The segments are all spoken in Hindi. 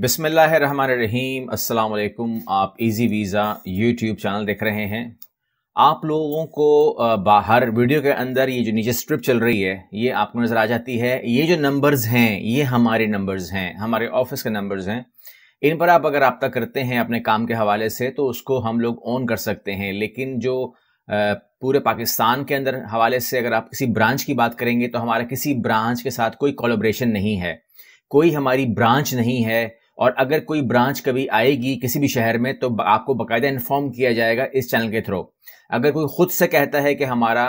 बिसमीम अल्लाम आप इजी वीज़ा यूट्यूब चैनल देख रहे हैं आप लोगों को बाहर वीडियो के अंदर ये जो नीचे स्ट्रिप चल रही है ये आपको नज़र आ जाती है ये जो नंबर्स हैं ये हमारे नंबर्स हैं हमारे ऑफिस के नंबर्स हैं इन पर आप अगर रबता करते हैं अपने काम के हवाले से तो उसको हम लोग ऑन कर सकते हैं लेकिन जो पूरे पाकिस्तान के अंदर हवाले से अगर आप किसी ब्रांच की बात करेंगे तो हमारा किसी ब्रांच के साथ कोई कोलोब्रेशन नहीं है कोई हमारी ब्रांच नहीं है और अगर कोई ब्रांच कभी आएगी किसी भी शहर में तो आपको बाकायदा इन्फॉर्म किया जाएगा इस चैनल के थ्रू अगर कोई खुद से कहता है कि हमारा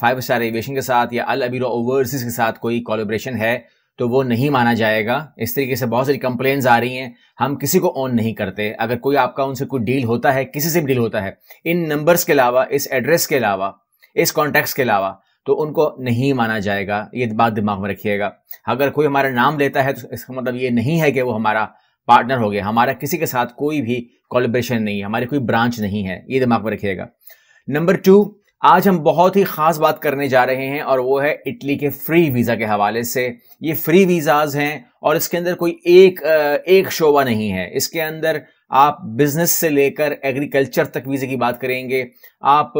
फाइव स्टार एविएशन के साथ या अल अबीरो ओवरसीज के साथ कोई कोलोब्रेशन है तो वो नहीं माना जाएगा इस तरीके से बहुत सारी कंप्लेन आ रही हैं हम किसी को ऑन नहीं करते अगर कोई आपका उनसे कोई डील होता है किसी से भी डील होता है इन नंबर्स के अलावा इस एड्रेस के अलावा इस कॉन्टैक्ट्स के अलावा तो उनको नहीं माना जाएगा ये बात दिमाग में रखिएगा अगर कोई हमारा नाम लेता है तो इसका मतलब ये नहीं है कि वो हमारा पार्टनर हो गया हमारा किसी के साथ कोई भी कॉलेब्रेशन नहीं है हमारी कोई ब्रांच नहीं है ये दिमाग में रखिएगा नंबर टू आज हम बहुत ही खास बात करने जा रहे हैं और वो है इटली के फ्री वीज़ा के हवाले से ये फ्री वीज़ाज हैं और इसके अंदर कोई एक एक शोबा नहीं है इसके अंदर आप बिजनेस से लेकर एग्रीकल्चर तक वीज़े की बात करेंगे आप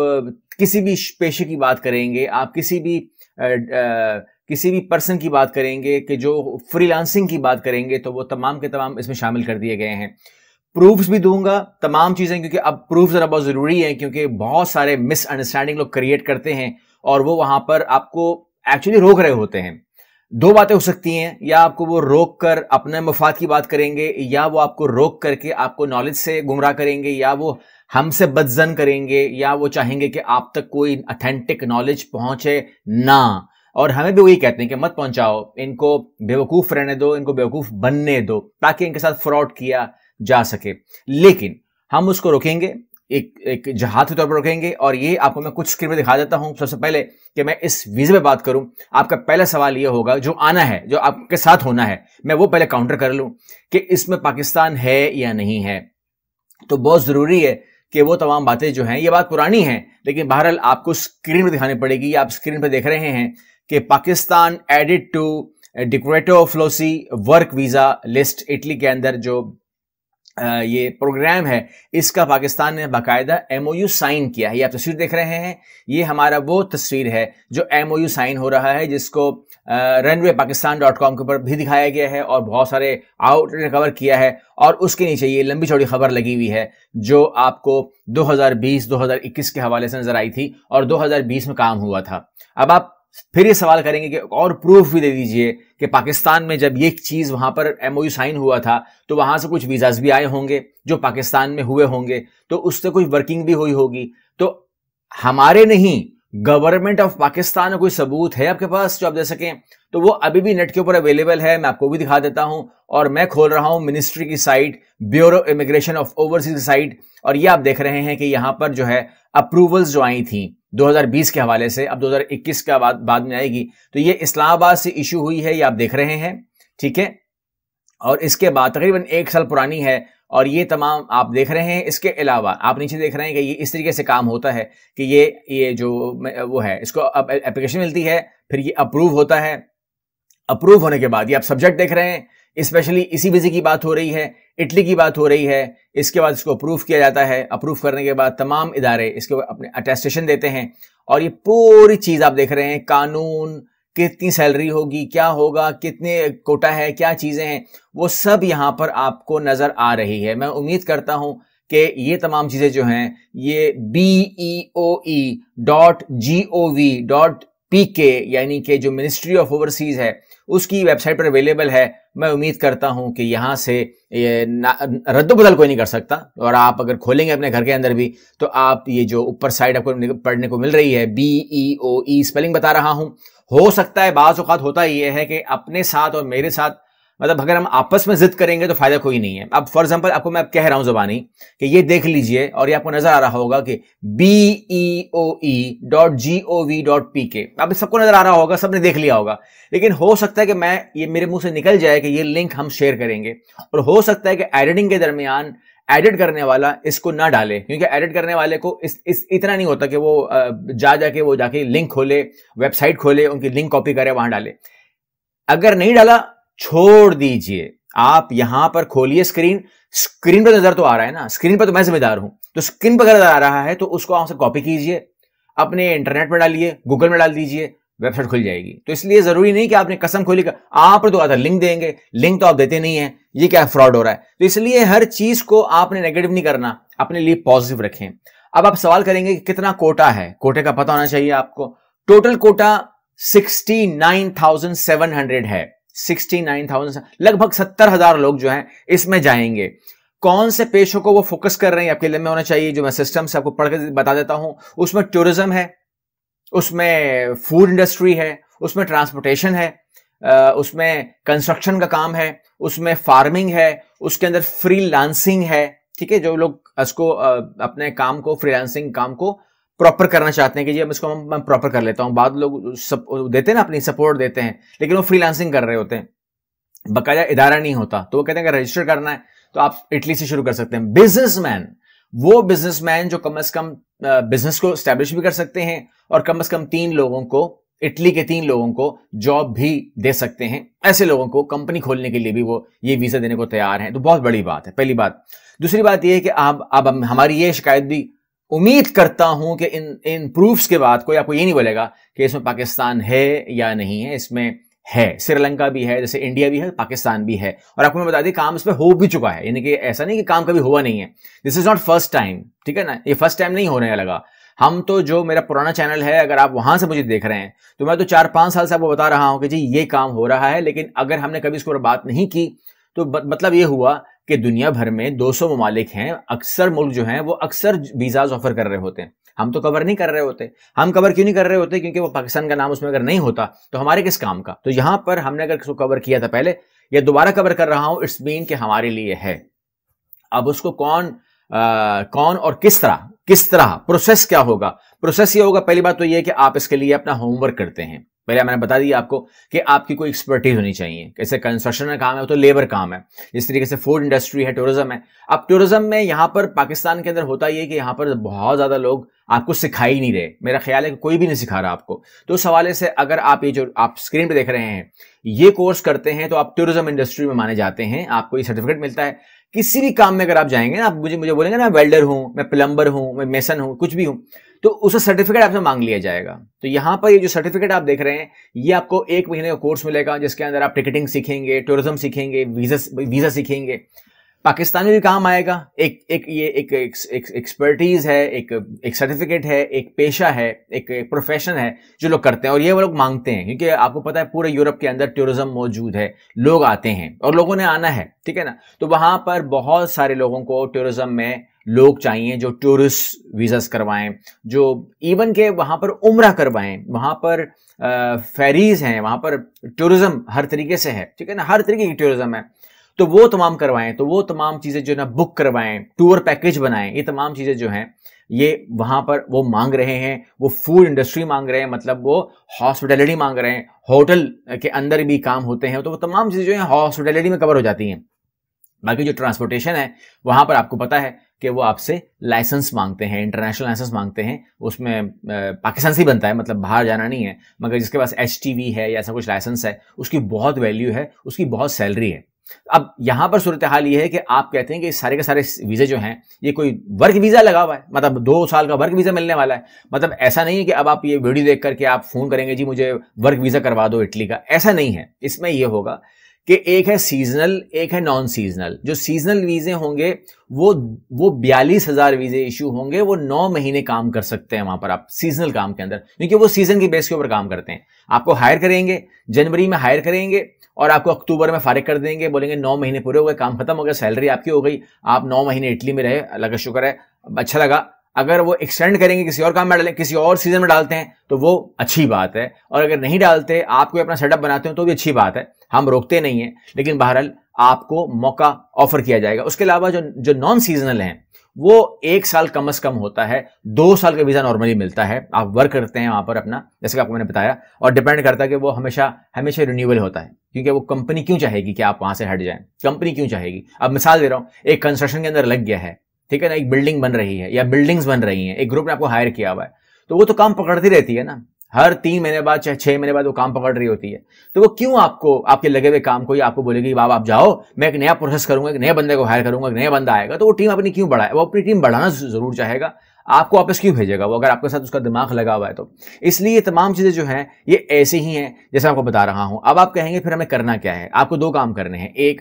किसी भी पेशे की बात करेंगे आप किसी भी आ, आ, किसी भी पर्सन की बात करेंगे कि जो फ्रीलांसिंग की बात करेंगे तो वो तमाम के तमाम इसमें शामिल कर दिए गए हैं प्रूफ्स भी दूंगा तमाम चीज़ें क्योंकि अब प्रूफ ज़रा बहुत ज़रूरी है क्योंकि बहुत सारे मिसअंडरस्टैंडिंग लोग क्रिएट करते हैं और वो वहां पर आपको एक्चुअली रोक रहे होते हैं दो बातें हो सकती हैं या आपको वो रोक कर अपने मफाद की बात करेंगे या वो आपको रोक करके आपको नॉलेज से गुमराह करेंगे या वो हमसे बदजन करेंगे या वो चाहेंगे कि आप तक कोई अथेंटिक नॉलेज पहुंचे ना और हमें भी वही कहते हैं कि मत पहुंचाओ इनको बेवकूफ़ रहने दो इनको बेवकूफ़ बनने दो ताकि इनके साथ फ्रॉड किया जा सके लेकिन हम उसको रोकेंगे एक एक जहाज के तौर पर रोकेंगे और ये आपको मैं कुछ स्क्रीन में दिखा देता हूं सबसे पहले कि मैं इस वीजे पे बात करूं आपका पहला सवाल ये होगा जो आना है जो आपके साथ होना है मैं वो पहले काउंटर कर लूं कि इसमें पाकिस्तान है या नहीं है तो बहुत ज़रूरी है कि वो तमाम बातें जो हैं ये बात पुरानी है लेकिन बहरहाल आपको स्क्रीन पर दिखानी पड़ेगी आप स्क्रीन पर देख रहे हैं कि पाकिस्तान एडिड टू डिक्रेटो फ्लोसी वर्क वीज़ा लिस्ट इटली के अंदर जो ये प्रोग्राम है इसका पाकिस्तान ने बाकायदा यू साइन किया है ये आप तस्वीर देख रहे हैं ये हमारा वो तस्वीर है जो यू साइन हो रहा है जिसको रनवे पाकिस्तान डॉट कॉम के ऊपर भी दिखाया गया है और बहुत सारे ने कवर किया है और उसके नीचे ये लंबी चौड़ी खबर लगी हुई है जो आपको 2020-2021 के हवाले से नजर आई थी और 2020 में काम हुआ था अब आप फिर ये सवाल करेंगे कि और प्रूफ भी दे दीजिए कि पाकिस्तान में जब ये चीज वहां पर एमओयू साइन हुआ था तो वहां से कुछ वीजाज भी आए होंगे जो पाकिस्तान में हुए होंगे तो उससे कोई वर्किंग भी हुई होगी तो हमारे नहीं गवर्नमेंट ऑफ पाकिस्तान का कोई सबूत है आपके पास जो आप दे सकें तो वो अभी भी नेट के ऊपर अवेलेबल है मैं आपको भी दिखा देता हूं और मैं खोल रहा हूं मिनिस्ट्री की site bureau immigration of overseas site और ये आप देख रहे हैं कि यहां पर जो है अप्रूवल्स जो आई थी 2020 के हवाले से अब 2021 का बाद बाद में आएगी तो ये इस्लामाबाद से इशू हुई है ये आप देख रहे हैं ठीक है और इसके बाद तकरीबन एक साल पुरानी है और ये तमाम आप देख रहे हैं इसके अलावा आप नीचे देख रहे हैं कि ये इस तरीके से काम होता है कि ये ये जो वो है इसको अब एप्लीकेशन मिलती है फिर ये अप्रूव होता है अप्रूव होने के बाद ये आप सब्जेक्ट देख रहे हैं स्पेशली इसी विजी की बात हो रही है इटली की बात हो रही है इसके बाद इसको अप्रूव किया जाता है अप्रूव करने के बाद तमाम इदारे इसके अपने अटेस्टेशन देते हैं और ये पूरी चीज़ आप देख रहे हैं कानून कितनी सैलरी होगी क्या होगा कितने कोटा है क्या चीज़ें हैं वो सब यहाँ पर आपको नज़र आ रही है मैं उम्मीद करता हूं कि ये तमाम चीज़ें जो हैं ये B E O E dot G O V dot PK यानी कि जो मिनिस्ट्री ऑफ ओवरसीज़ है उसकी वेबसाइट पर अवेलेबल है मैं उम्मीद करता हूं कि यहां से रद्द बदल कोई नहीं कर सकता और आप अगर खोलेंगे अपने घर के अंदर भी तो आप ये जो ऊपर साइड आपको पढ़ने को मिल रही है बी ई ओ ई स्पेलिंग बता रहा हूं हो सकता है बाज़ अवत होता यह है कि अपने साथ और मेरे साथ मतलब अगर हम आपस में जिद करेंगे तो फायदा कोई नहीं है अब फॉर एग्जाम्पल आपको मैं कह रहा हूं जुबानी कि ये देख लीजिए और ये आपको नजर आ रहा होगा कि B E O E dot G O V dot P K अब सबको नजर आ रहा होगा सबने देख लिया होगा लेकिन हो सकता है कि मैं ये मेरे मुंह से निकल जाए कि ये लिंक हम शेयर करेंगे और हो सकता है कि एडिटिंग के दरमियान एडिट करने वाला इसको ना डाले क्योंकि एडिट करने वाले को इस, इस इतना नहीं होता कि वो जा जाके वो जाके लिंक खोले वेबसाइट खोले उनकी लिंक कॉपी करे वहां डाले अगर नहीं डाला छोड़ दीजिए आप यहां पर खोलिए स्क्रीन स्क्रीन पर नजर तो आ रहा है ना स्क्रीन पर तो मैं जिम्मेदार हूं तो स्क्रीन पर नजर आ रहा है तो उसको आपसे कॉपी कीजिए अपने इंटरनेट में डालिए गूगल में डाल दीजिए वेबसाइट खुल जाएगी तो इसलिए जरूरी नहीं कि आपने कसम खोली कर आप तो आधा लिंक देंगे लिंक तो आप देते नहीं है ये क्या फ्रॉड हो रहा है तो इसलिए हर चीज को आपने नेगेटिव नहीं करना अपने लिए पॉजिटिव रखें अब आप सवाल करेंगे कि कितना कोटा है कोटे का पता होना चाहिए आपको टोटल कोटा सिक्सटी है सिक्सटी नाइन थाउजेंड लगभग सत्तर हजार लोग जो हैं इसमें जाएंगे कौन से पेशों को वो फोकस कर रहे हैं आपके लिए में होना चाहिए जो मैं सिस्टम से आपको पढ़कर बता देता हूं उसमें टूरिज्म है उसमें फूड इंडस्ट्री है उसमें ट्रांसपोर्टेशन है उसमें कंस्ट्रक्शन का काम है उसमें फार्मिंग है उसके अंदर फ्री है ठीक है जो लोग उसको अपने काम को फ्री काम को प्रॉपर करना चाहते हैं कि जी अब इसको मैं प्रॉपर कर लेता हूँ बाद लोग सप, देते हैं ना अपनी सपोर्ट देते हैं लेकिन वो फ्रीलांसिंग कर रहे होते हैं बकाया इदारा नहीं होता तो वो कहते हैं अगर रजिस्टर करना है तो आप इटली से शुरू कर सकते हैं बिजनेसमैन वो बिजनेसमैन जो कम से कम बिजनेस को स्टैब्लिश भी कर सकते हैं और कम से कम तीन लोगों को इटली के तीन लोगों को जॉब भी दे सकते हैं ऐसे लोगों को कंपनी खोलने के लिए भी वो ये वीजा देने को तैयार हैं तो बहुत बड़ी बात है पहली बात दूसरी बात यह है कि आप अब हमारी ये शिकायत भी उम्मीद करता हूं कि इन इन प्रूफ्स के बाद कोई आपको ये नहीं बोलेगा कि इसमें पाकिस्तान है या नहीं है इसमें है श्रीलंका भी है जैसे इंडिया भी है पाकिस्तान भी है और आपको मैं बता दें काम इस पर हो भी चुका है यानी कि ऐसा नहीं कि काम कभी हुआ नहीं है this is not first time ठीक है ना ये फर्स्ट टाइम नहीं होने लगा हम तो जो मेरा पुराना चैनल है अगर आप वहां से मुझे देख रहे हैं तो मैं तो चार पांच साल से आपको बता रहा हूं कि जी ये काम हो रहा है लेकिन अगर हमने कभी इसको बात नहीं की तो मतलब ये हुआ कि दुनिया भर में 200 सौ ममालिक हैं अक्सर मुल्क जो हैं वो अक्सर वीज़ाज ऑफर कर रहे होते हैं हम तो कवर नहीं कर रहे होते हम कवर क्यों नहीं कर रहे होते क्योंकि वो पाकिस्तान का नाम उसमें अगर नहीं होता तो हमारे किस काम का तो यहां पर हमने अगर किसको कवर किया था पहले या दोबारा कवर कर रहा हूं इट्स मीन कि हमारे लिए है अब उसको कौन आ, कौन और किस तरह किस तरह प्रोसेस क्या होगा प्रोसेस ये होगा पहली बात तो ये कि आप इसके लिए अपना होमवर्क करते हैं पहले मैंने बता दिया आपको कि आपकी कोई एक्सपर्टीज होनी चाहिए कैसे कंस्ट्रक्शन का काम है तो लेबर काम है इस तरीके से फूड इंडस्ट्री है टूरिज्म है अब टूरिज्म में यहाँ पर पाकिस्तान के अंदर होता ये कि यहाँ पर बहुत ज़्यादा लोग आपको सिखा ही नहीं रहे मेरा ख्याल है कि कोई भी नहीं सिखा रहा आपको तो उस हवाले से अगर आप ये जो आप स्क्रीन पर देख रहे हैं ये कोर्स करते हैं तो आप टूरिज्म इंडस्ट्री में माने जाते हैं आपको ये सर्टिफिकेट मिलता है किसी भी काम में अगर आप जाएंगे ना आप मुझे मुझे बोलेंगे ना मैं वेल्डर हूँ मैं प्लम्बर हूँ मैं मेसन हूँ कुछ भी हूँ तो उसे सर्टिफिकेट आपसे मांग लिया जाएगा तो यहां पर ये जो सर्टिफिकेट आप देख रहे हैं ये आपको एक महीने का कोर्स मिलेगा जिसके अंदर आप टिकटिंग सीखेंगे टूरिज्म सीखेंगे वीजा वीजा सीखेंगे पाकिस्तान में भी काम आएगा एक एक ये एक एक्सपर्टीज है एक एक सर्टिफिकेट है एक पेशा है एक, एक प्रोफेशन है जो लोग करते हैं और ये वो लोग मांगते हैं क्योंकि आपको पता है पूरे यूरोप के अंदर टूरिज्म मौजूद है लोग आते हैं और लोगों ने आना है ठीक है ना तो वहां पर बहुत सारे लोगों को टूरिज्म में लोग चाहिए जो टूरिस्ट वीजा करवाएं जो इवन के वहाँ पर उम्र करवाएं वहाँ पर फेरीज हैं वहाँ पर टूरिज़्म हर तरीके से है ठीक है ना हर तरीके की टूरिज़्म है तो वो तमाम करवाएं तो वो तमाम चीज़ें जो ना बुक करवाएं टूर पैकेज बनाएं ये तमाम चीज़ें जो हैं ये वहाँ पर वो मांग रहे हैं वो फूड इंडस्ट्री मांग रहे हैं मतलब वो हॉस्पिटैलिटी मांग रहे हैं होटल के अंदर भी काम होते हैं तो वो तमाम चीज़ें जो है हॉस्पिटैलिटी में कवर हो जाती हैं बाकी जो ट्रांसपोर्टेशन है वहाँ पर आपको पता है कि वो आपसे लाइसेंस मांगते हैं इंटरनेशनल लाइसेंस मांगते हैं उसमें पाकिस्तान से ही बनता है मतलब बाहर जाना नहीं है मगर जिसके पास एच है या ऐसा कुछ लाइसेंस है उसकी बहुत वैल्यू है उसकी बहुत सैलरी है अब यहां पर सूरत हाल ये है कि आप कहते हैं कि सारे के सारे वीज़े जो हैं ये कोई वर्क वीज़ा लगा हुआ है मतलब दो साल का वर्क वीज़ा मिलने वाला है मतलब ऐसा नहीं है कि अब आप ये वीडियो देख करके आप फ़ोन करेंगे जी मुझे वर्क वीज़ा करवा दो इटली का ऐसा नहीं है इसमें यह होगा कि एक है सीजनल एक है नॉन सीजनल जो सीजनल वीज़े होंगे वो वो बयालीस हज़ार वीज़े इशू होंगे वो नौ महीने काम कर सकते हैं वहां पर आप सीजनल काम के अंदर क्योंकि वो सीज़न की बेस के ऊपर काम करते हैं आपको हायर करेंगे जनवरी में हायर करेंगे और आपको अक्टूबर में फारिग कर देंगे बोलेंगे नौ महीने पूरे हो गए काम खत्म हो गया सैलरी आपकी हो गई आप नौ महीने इटली में रहे अल्लाह का शुक्र है अच्छा लगा अगर वो एक्सटेंड करेंगे किसी और काम में डालें किसी और सीजन में डालते हैं तो वो अच्छी बात है और अगर नहीं डालते आप कोई अपना सेटअप बनाते हो तो भी अच्छी बात है हम रोकते नहीं हैं लेकिन बहरहाल आपको मौका ऑफर किया जाएगा उसके अलावा जो जो नॉन सीजनल हैं वो एक साल कम अज कम होता है दो साल का वीज़ा नॉर्मली मिलता है आप वर्क करते हैं वहाँ पर अपना जैसे कि आपको मैंने बताया और डिपेंड करता है कि वो हमेशा हमेशा रिन्यूअल होता है क्योंकि वो कंपनी क्यों चाहेगी कि आप वहाँ से हट जाएं कंपनी क्यों चाहेगी अब मिसाल दे रहा हूँ एक कंस्ट्रक्शन के अंदर लग गया है ठीक है ना एक बिल्डिंग बन रही है या बिल्डिंग्स बन रही हैं एक ग्रुप ने आपको हायर किया हुआ है तो वो तो काम पकड़ती रहती है ना हर तीन महीने बाद चाहे छह महीने बाद वो काम पकड़ रही होती है तो वो क्यों आपको आपके लगे हुए काम को ही आपको बोलेगी बाबा आप जाओ मैं एक नया प्रोसेस करूंगा एक नए बंदे को हायर करूंगा एक नया बंदा आएगा तो वो टीम अपनी क्यों बढ़ाए वो अपनी टीम बढ़ाना जरूर चाहेगा आपको वापस क्यों भेजेगा वो अगर आपके साथ उसका दिमाग लगा हुआ है तो इसलिए ये तमाम चीज़ें जो हैं ये ऐसी ही हैं जैसे आपको बता रहा हूँ अब आप कहेंगे फिर हमें करना क्या है आपको दो काम करने हैं एक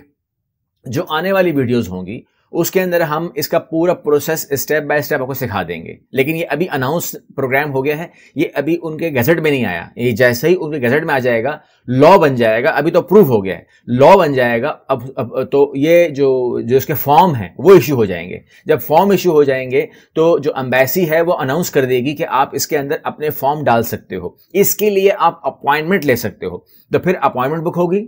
जो आने वाली वीडियोज़ होंगी उसके अंदर हम इसका पूरा प्रोसेस स्टेप बाय स्टेप आपको सिखा देंगे लेकिन ये अभी अनाउंस प्रोग्राम हो गया है ये अभी उनके गजट में नहीं आया ये जैसे ही उनके गजट में आ जाएगा लॉ बन जाएगा अभी तो अप्रूव हो गया है लॉ बन जाएगा अब, अब तो ये जो जो इसके फॉर्म है वो इश्यू हो जाएंगे जब फॉर्म इश्यू हो जाएंगे तो जो अम्बेसी है वो अनाउंस कर देगी कि आप इसके अंदर अपने फॉर्म डाल सकते हो इसके लिए आप अपॉइंटमेंट ले सकते हो तो फिर अपॉइंटमेंट बुक होगी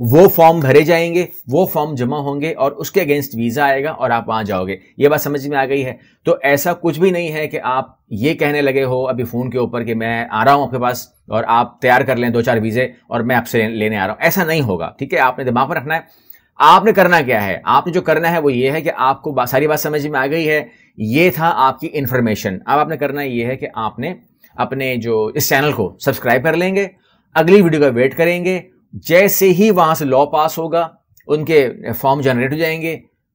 वो फॉर्म भरे जाएंगे वो फॉर्म जमा होंगे और उसके अगेंस्ट वीज़ा आएगा और आप वहां जाओगे ये बात समझ में आ गई है तो ऐसा कुछ भी नहीं है कि आप ये कहने लगे हो अभी फ़ोन के ऊपर कि मैं आ रहा हूं आपके पास और आप तैयार कर लें दो चार वीज़े और मैं आपसे लेने आ रहा हूं ऐसा नहीं होगा ठीक है आपने दिमाग में रखना है आपने करना क्या है आपने जो करना है वो ये है कि आपको सारी बात समझ में आ गई है ये था आपकी इंफॉर्मेशन अब आपने करना ये है कि आपने अपने जो इस चैनल को सब्सक्राइब कर लेंगे अगली वीडियो का वेट करेंगे जैसे ही वहां से लॉ पास होगा उनके फॉर्म जनरेट हो जाएंगे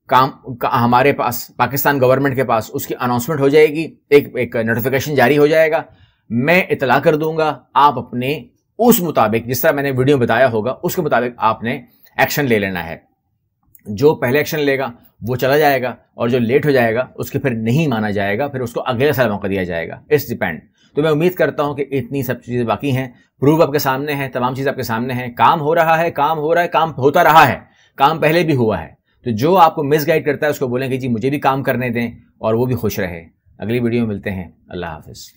काम का, हमारे पास पाकिस्तान गवर्नमेंट के पास उसकी अनाउंसमेंट हो जाएगी एक एक नोटिफिकेशन जारी हो जाएगा मैं इतला कर दूंगा आप अपने उस मुताबिक जिस तरह मैंने वीडियो बताया होगा उसके मुताबिक आपने एक्शन ले लेना है जो पहले एक्शन लेगा वो चला जाएगा और जो लेट हो जाएगा उसके फिर नहीं माना जाएगा फिर उसको अगले साल मौका दिया जाएगा इट्स डिपेंड तो मैं उम्मीद करता हूँ कि इतनी सब चीज़ें बाकी हैं प्रूफ आपके सामने हैं तमाम चीज़ आपके सामने हैं काम हो रहा है काम हो रहा है काम होता रहा है काम पहले भी हुआ है तो जो आपको मिसगाइड करता है उसको बोलें कि जी मुझे भी काम करने दें और वो भी खुश रहे अगली वीडियो में मिलते हैं अल्लाह हाफिज़